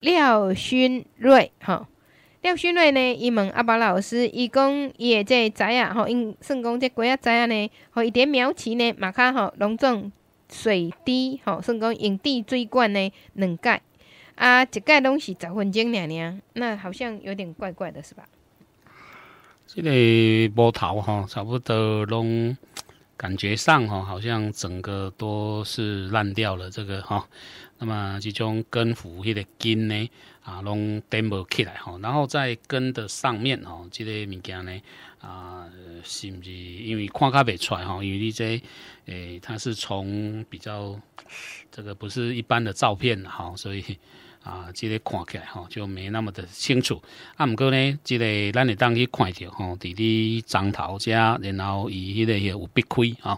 廖勋瑞，哈，廖勋瑞呢？伊问阿伯老师，伊讲，伊也这仔啊，吼，因算讲这几啊栽啊呢，和伊点苗期呢，马卡吼拢种水滴，吼，算讲用滴水管呢两届，啊，一届拢是十分钟两年，那好像有点怪怪的，是吧？这个波头吼，差不多拢。感觉上哈，好像整个都是烂掉了这个哈。那么这种根腐，这个根呢啊，拢顶不起来哈。然后在根的上面哦，这个物件呢啊，是不是因为看较未出来哈？因为你这诶，它是从比较这个不是一般的照片哈，所以。啊，这个看起来吼就没那么的清楚。啊，毋过呢，这个咱会当去看着吼，伫你张头遮，然后伊迄个也有闭开啊。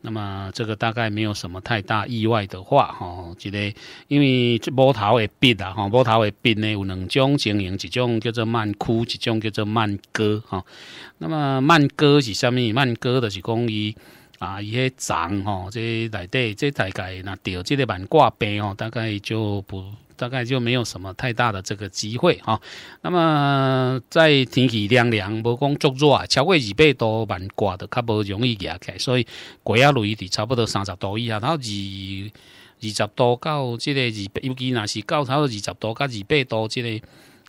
那么这个大概没有什么太大意外的话吼，这个因为波头的闭啦，吼波头的闭呢有两种情形，一种叫做慢哭，一种叫做慢歌啊。那么慢歌是啥物？慢歌的是讲伊啊，伊迄脏吼，即内底即大概若着即个万挂杯吼，大概就不。大概就没有什么太大的这个机会哈，那么在天气凉凉、无光足热，啊，超过二百多万挂的，较不容易夹来，所以贵啊类伫差不多三十度以下，然后二二十度到这个二，尤其若是到差不多二十度加二百度这个。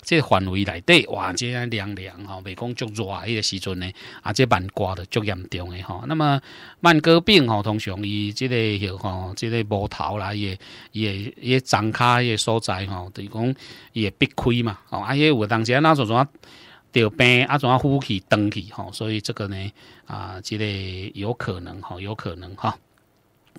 这范围内底，哇，这样凉凉哈，未讲足热，迄个时阵呢，啊，这慢挂的足严重的哈。那么慢歌病吼，通常伊即个吼，即个无头啦，伊也也也张迄个所在吼，等于讲也必亏嘛。哦，啊，迄有当时下那种啊？着病啊，怎啊呼气、登气吼，所以这个呢，啊，即个有可能哈，有可能哈。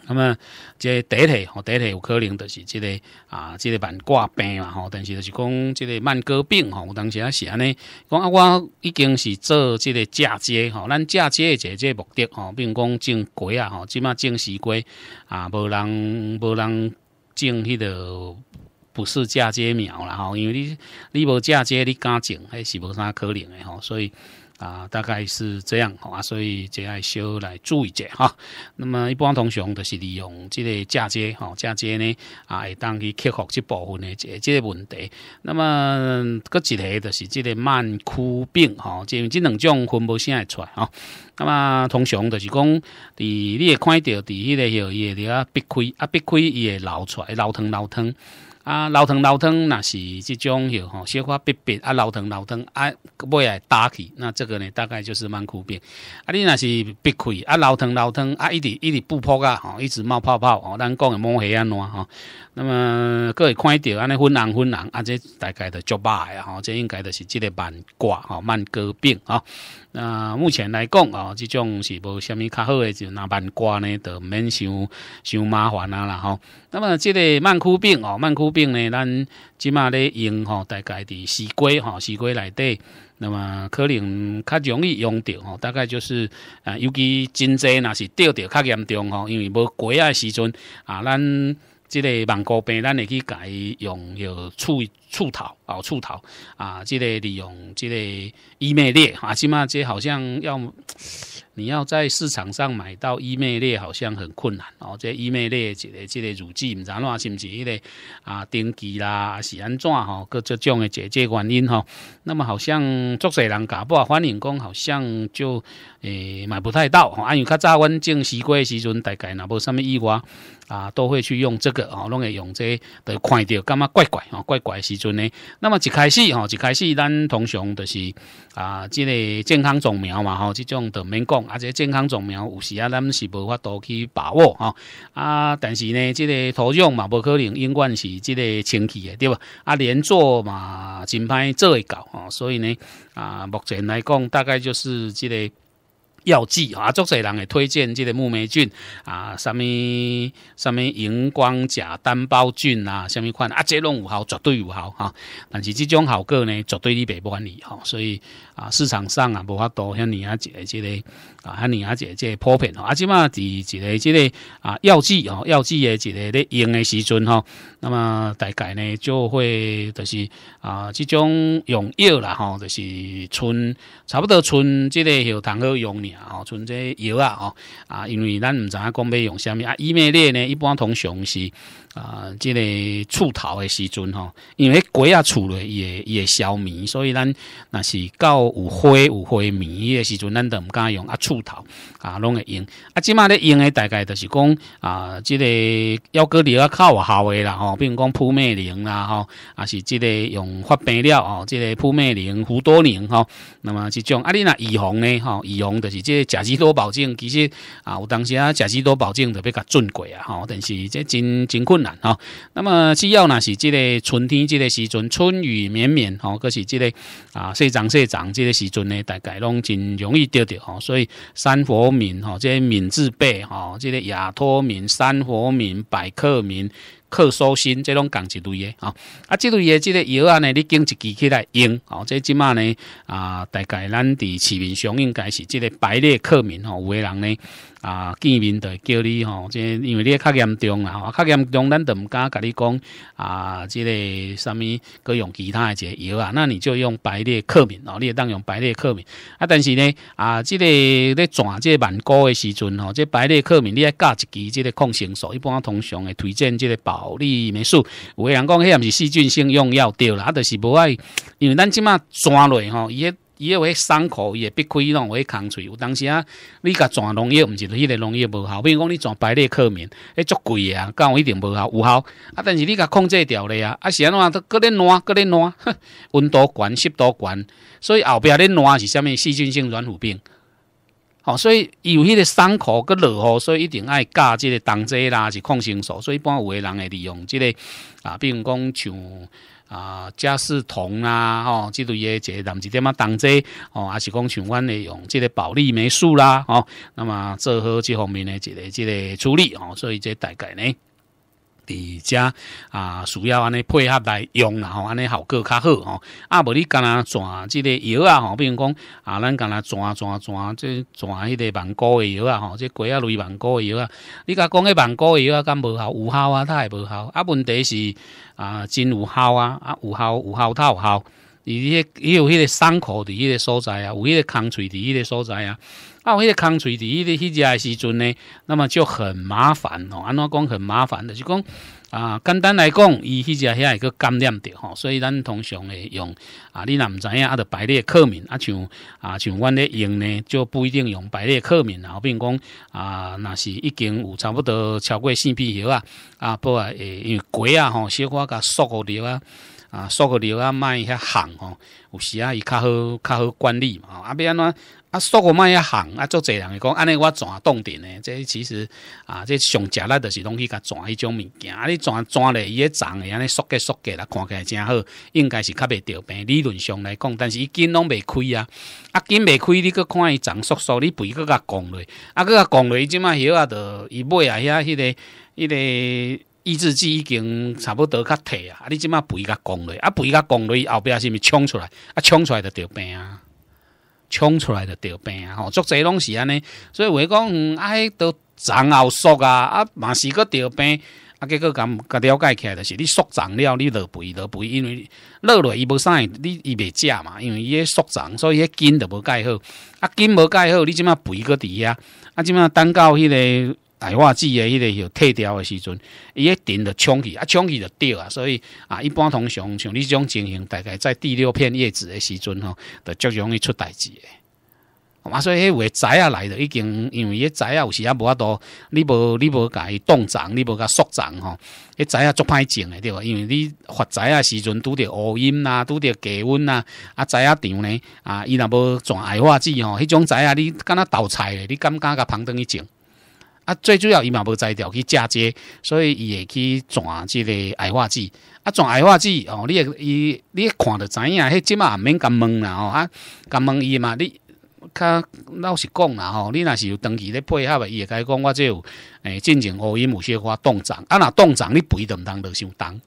那么，即个一题，吼一题有可能就是即个啊，即个慢挂病嘛吼。但是就是讲即个慢哥病吼，我当时也是安尼讲啊。我已经是做即个嫁接吼，咱嫁接的即个目的吼，并讲种鸡啊吼，即摆种西瓜啊，无能无能种迄个不是嫁接苗啦吼。因为你你无嫁接你敢种还是无啥可能的吼，所以。啊，大概是这样，好啊，所以这要少来注意者哈。那么一般同学都是利用即个嫁接，吼嫁接呢，啊，会当去克服这部分的这这个问题。那么个一个都是即个慢枯病，吼，即即两种分布性也错啊。那么通常就是讲，伫你会看到，伫迄个吼，伊会啊憋开，啊憋开伊会流出，来，流汤流汤啊流汤流汤，若是即种吼，小花憋憋啊流汤流汤啊未会打起，那这个呢大概就是慢哭病。啊你若是憋开，啊流汤流汤啊一直一直不破啊，吼一直冒泡泡，哦咱讲个冒血啊乱哈。那么个会看到安尼昏红昏红，啊这大概的足巴呀，吼这应该就是即个慢挂，吼慢割病啊。那目前来讲啊。哦，即种是无虾米较好诶，就若万瓜呢，就免伤伤麻烦啊啦吼。那么，即个慢枯病哦，慢枯病呢，咱即码咧用吼，大概伫西瓜吼西瓜内底，那么可能较容易用着吼，大概就是啊，尤其真侪若是钓着较严重吼，因为无改啊时阵啊，咱。即个网购病，咱会去甲伊用要触触头哦，触头啊，即个利用即个医美咧啊，即码即好像要。你要在市场上买到伊麦列好像很困难哦，这伊麦列这个这个乳剂，不知话是不是一个啊？丁基啦、是安怎吼，各这种的，这这原因吼。那么好像做水人搞不好，欢迎工好像就诶买不太到。因为较早阮种西瓜的时阵，大概那无什么意外啊，都会去用这个哦，拢会用这都快点，感觉怪怪哦，怪怪的时阵呢。那么一开始哈，一开始咱通常都是啊，这个健康种苗嘛吼，这种都面讲。啊，这健康种苗有时啊，咱们是无法多去把握哈。啊，但是呢，这个土壤嘛，不可能永远是这个清气的，对吧？啊，连做嘛，真歹做会到哦。所以呢，啊，目前来讲，大概就是这个。药剂啊，做侪人会推荐这个木霉菌啊，什么什么荧光假单胞菌啊，什么款啊，这种有效绝对有效哈。但是这种效果呢，绝对你别管理吼，所以啊，市场上啊，无法多像你一姐之个啊，像你一姐这个普品吼。啊，起码伫一个之个啊药剂哦，药剂诶，一个咧用诶时阵哈，那么大概呢就会就是啊，这种用药啦吼，就是存差不多存这个有堂好用呢。哦，像这药啊，哦，啊，因为咱唔知影讲要用啥物啊，伊美列呢？一般通常是。啊，即个厝头的时阵吼，因为鬼啊厝咧，伊会伊会消米，所以咱那是到有灰有灰米的时阵，咱都唔敢用啊厝头啊，拢会用啊。即马咧用的大概就是讲啊，即个要隔离啊靠校的啦吼，比如讲扑灭灵啦吼，啊是即个用发病了哦，即个扑灭灵、胡多灵吼。那么即种啊，你那预防咧吼，预防就是即个甲基多保证，其实啊有当时啊甲基多保证的比较准过啊吼，但是即真真困难。啊，那么只要呢是即个春天即个时阵，春雨绵绵哦，可是即个啊，细长细长即个时阵呢，大概拢真容易丢掉哦。所以三佛敏哦，即个敏字辈哦，即个亚托敏、三佛敏、百克敏、克苏新，即种讲一类的啊。啊，这类的即个药啊呢，你经一支起来用哦。这即码呢啊，大概咱伫市面上应该是即个白列克敏哦，有的人呢。啊，见面会叫你吼，即因为你较严重啦，吼、较严重，咱都毋敢甲你讲啊，即个啥物各用其他一个药啊，那你就用白列克敏哦，你当用白列克敏啊。但是呢，啊，即个咧转这万高诶时阵吼，这白列克敏你爱加一支即个抗生素，一般通常会推荐即个保利霉素。有个人讲迄毋是细菌性用药对啦，啊，就是无爱，因为咱即嘛转类吼，伊迄。伊迄为伤口会必开以让我去抗有当时啊，你甲转农药毋是迄个农药无效，比如讲你转白肋克棉，迄足贵啊，敢有一定无效，有效啊！但是你甲控制调咧啊，啊是安怎都搁咧烂，搁咧烂，温度悬，湿度悬，所以后壁咧烂是啥物细菌性软腐病。吼。所以伊有迄个伤口搁落雨，所以一定爱加即个冬剂啦，是抗生素，所以一般有诶人会利用即个啊，比如讲像。啊，加湿桶啊，吼，即类也一个，咱点仔同在，哦，也是讲像阮诶用即个保利霉素啦，哦，那么做好这方面诶即个即个处理哦，所以这大概呢。伫遮啊，需要安尼配合来用，然后安尼效果较好吼。啊，无你干若转即个药啊，吼，比如讲啊，咱干若转转转即转迄个万古的药啊，吼，即鸡啊类万古的药啊。你甲讲迄万古的药啊，敢无效？有效啊？它也无效。啊，问题是啊，真有效啊，啊，有效，有效，它有效。而迄伊有迄个伤口伫迄个所在啊，有迄个空喙伫迄个所在啊。啊，那些钢锤在迄那家的时阵呢，那么就很麻烦哦。安怎讲很麻烦的，就讲啊，简单来讲，伊迄只下一个感染着吼，所以咱通常会用啊，你若毋知影，啊，著排列刻敏啊，像啊像阮咧用呢，就不一定用排列刻敏啊，如讲啊，若是已经有差不多超过四 B 药啊啊，不啊，诶，因为啊吼，小可甲速度条啊。啊，塑购量啊，卖遐行吼，有时啊，伊较好较好管理嘛，啊，要安怎啊，塑购卖遐行啊，做济人会讲，安尼我怎冻力呢？这其实啊，这上食力的是拢去甲转迄种物件，啊，你转转咧，伊个长，安尼塑个塑个，来看起来真好，应该是较袂着病，理论上来讲，但是伊金拢袂亏啊，啊，金袂亏，你搁看伊长塑塑，你肥搁甲降落，啊，搁甲降落，即卖许啊，着伊买啊，遐迄个迄个。抑制剂已经差不多较退啊，你即马肥甲公落，啊肥甲公落，后壁是毋是冲出来，啊冲出来就得病啊，冲出来就得病啊，吼，足这拢是安尼，所以话讲，嗯，迄都长后缩啊，啊嘛是个得病，啊结果咁甲了解起来，就是你缩长了，你落肥，落肥，因为落落伊无晒，你伊袂食嘛，因为伊迄缩长，所以迄筋着无盖好，啊筋无盖好，你即马肥个伫遐，啊即马等到迄个。矮化剂个迄个有退掉的时阵，伊一定就冲起，啊，冲起就掉啊。所以啊，一般通常像你种情形，大概在第六片叶子的时阵吼，就最容易出代志的。我所以，迄我栽啊来了，已经因为伊栽啊有时啊无啊多，你无你无甲伊冻长，你无甲缩长吼。伊栽啊足歹种的对吧？因为你发财啊时阵拄着乌阴呐，拄着低温呐，啊，栽啊长呢啊，伊若无转矮化剂吼，迄种栽啊，你敢若倒菜的，你敢敢甲旁等伊种？啊，最主要伊嘛无摘掉去嫁接，所以伊会去转即个矮化剂。啊，转矮化剂哦，你也伊你也看着知影，迄即嘛毋免甘问啦吼啊，甘问伊嘛，你较老实讲啦吼，你若是有长期咧配合，伊会甲该讲我有诶进前乌云母雪花冻长。啊，若冻长你肥毋通当得伤重。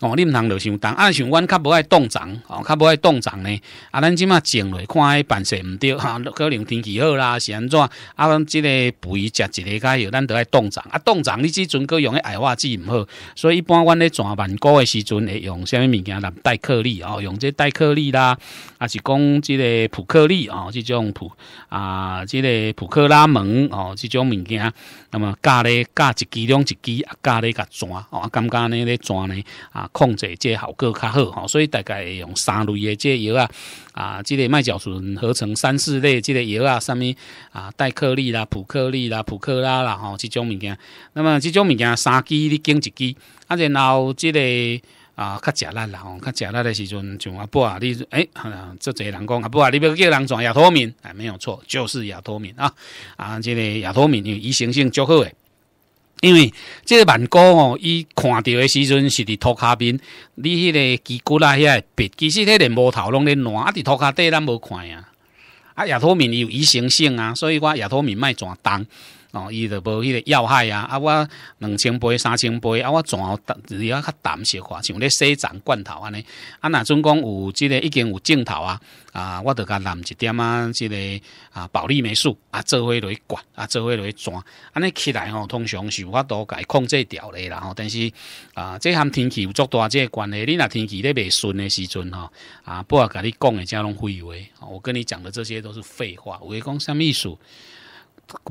哦，恁通就想，但啊，像阮较无爱冻种，哦，较无爱冻种呢。啊，咱即马种落，看迄办事毋对，哈，可能天气好啦，是安怎？啊，咱即个肥食一个解药，咱都爱冻种。啊，冻种你即阵佫用个矮化剂毋好，所以一般阮咧钻万古的时阵会用啥物物件？来代颗粒哦，用这代颗粒啦，啊是讲即个普克粒哦，即种普啊，即个普克拉门哦，即种物件。那么加咧加一支两一支啊，加咧甲钻哦，感觉呢咧钻呢啊。控制这效果较好吼，所以大概用三类的这药啊，啊，这个麦角醇合成三四类这个药啊，什么啊，代克利啦、普克利啦、普克拉啦吼，这种物件。那么这种物件三支你拣一支，啊，然后这个。啊，较食力啦吼，较食力的时阵，像阿伯啊，你哎，这侪人讲阿伯啊，你要叫人做亚托敏，哎，没有错，就是亚托敏啊，啊，即个亚托敏与伊生性足好诶。因为这个曼哥哦，伊看到的时阵是伫涂卡边，你迄个脊骨啦、遐鼻、其实迄个毛头拢烂，啊，伫涂卡底，咱无看啊。啊，亚托敏有移生性啊，所以我亚托敏卖全当。哦，伊就无迄个要害啊！啊，我两千杯、三千杯啊，我全哦，只要较淡些寡，像咧西藏罐头安尼。啊，若总讲有即个已经有镜头啊啊，我得甲淋一点啊，即个啊，保利霉素啊，做伙落去灌啊，做伙落去装。安尼起来哦，通常是有法度甲伊控制调咧，啦。吼。但是啊，这项天气有足大即个关系，你若天气咧袂顺的时阵吼，啊，不如甲你讲诶，遮拢废话，我跟你讲的这些都是废话。讲光，向意思？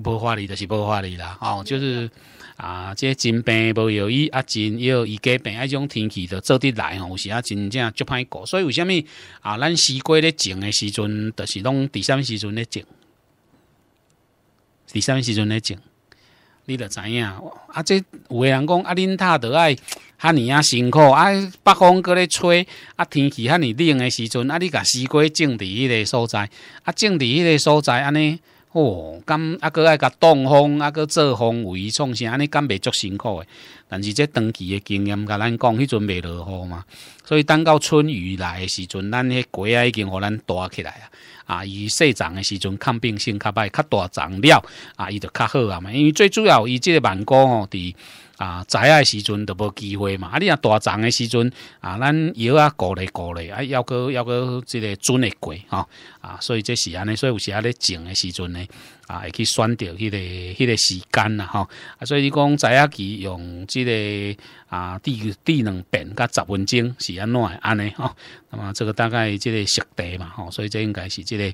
无法理就是无法理啦，哦，就是啊，这真病无药医啊，真药医家病，迄种天气著做得来吼，有时啊，真正足歹过。所以为什物啊？咱西瓜咧种的时阵，著是伫第三时阵咧种，第三时阵咧种，你著知影。啊，这有个人讲啊，恁他都爱哈尼啊辛苦，啊，北风搁咧吹，啊，天气哈尼冷的时阵，啊，你甲西瓜种伫迄个所在，啊，种伫迄个所在，安尼。哦，咁啊，佫爱甲挡风，啊，佫做为伊创啥安尼，咁袂足辛苦诶。但是，这长期的经验，甲咱讲，迄阵袂落雨嘛，所以等到春雨来诶时阵，咱迄果仔已经互咱大起来啊。啊，伊细长诶时阵抗病性较歹，较大长了啊，伊就较好啊嘛。因为最主要伊即个芒果哦，伫。啊，栽爱时阵都无机会嘛，啊，你若大长的时阵啊，咱药啊搞咧搞咧，啊，要搁要搁即个准的过吼，啊，所以这是安尼，所以有时啊咧种的时阵呢。啊，会去选择迄个、迄个时间啦，吼、啊，所以你讲早一期用即个啊，智智能遍甲十分钟是安怎安尼吼。那么这个大概即个实地嘛，吼，所以这应该是即个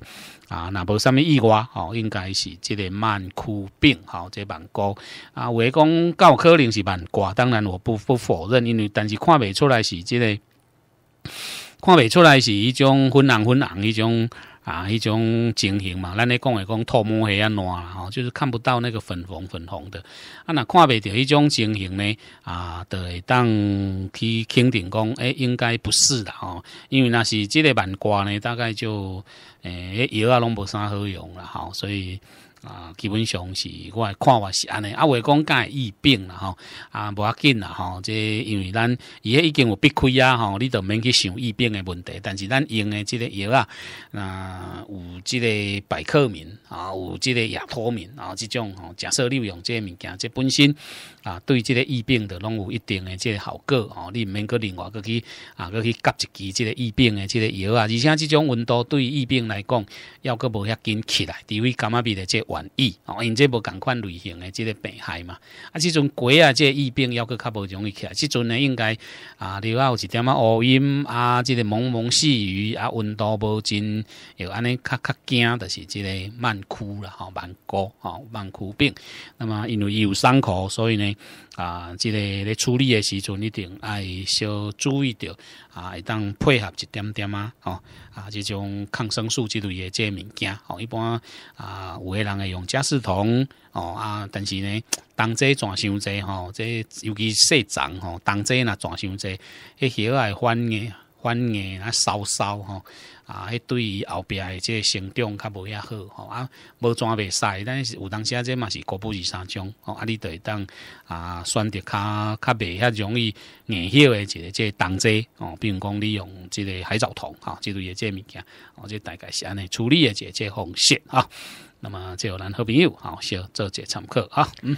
啊，若无啥物意外，吼，应该是即个慢枯病，好，这慢高啊。话讲有可能是慢高，当然我不不否认，因为但是看未出来是即个，看未出来是一种昏暗昏暗一种。啊，迄种情形嘛，咱咧讲诶讲透明系啊烂啦吼，就是看不到那个粉红粉红的。啊，若看袂着迄种情形呢？啊，著会当去肯定讲，诶，应该不是啦吼，因为若是即个板瓜呢，大概就诶，药啊拢无啥好用啦吼，所以。啊，基本上是，我看法是安尼，啊，话讲会疫病啦，吼，啊，无要紧啦，吼，这因为咱伊已经有避开啊，吼，你就免去想疫病的问题。但是咱用的这个药啊，那有这个百克明啊，有这个亚脱明啊，这种吼，假设你用这物件，这本身啊，对这个疫病的拢有一定的这个效果吼，你免阁另外阁去啊，阁去夹一支这个疫病的这个药啊，而且这种温度对疫病来讲，要阁无遐紧起来，除非感冒病的这。愿意哦，因这无同款类型诶，即个病害嘛。啊，即阵鸡啊，即个疫病要阁较无容易起来。即阵呢，应该啊，另外有一点啊，乌阴啊，即个蒙蒙细雨啊，温度无真，又安尼较较惊，就是即个慢枯啦，吼慢高，吼慢枯病。那么因为有伤口，所以呢啊，即个咧处理诶时阵一定爱小注意着啊，会当配合一点点啊，哦啊，即种抗生素之类诶，即个物件，哦，一般啊，有诶人。用加士酮哦啊，但是呢，冬季转伤侪吼，这尤其细长吼，冬季若转伤侪，迄叶爱反硬反硬啊烧烧吼啊，迄对于后边的这生长较无遐好吼啊，无转袂使，但是有当时这嘛是国不二三种吼，啊，你会当啊，选择较较袂遐容易硬叶的一个这冬季哦，比如讲你用这个海藻桶哈，这类的这物件，哦，这大概是安尼处理的这这方式啊那么，就由人和朋友，好，学这节上课啊。嗯。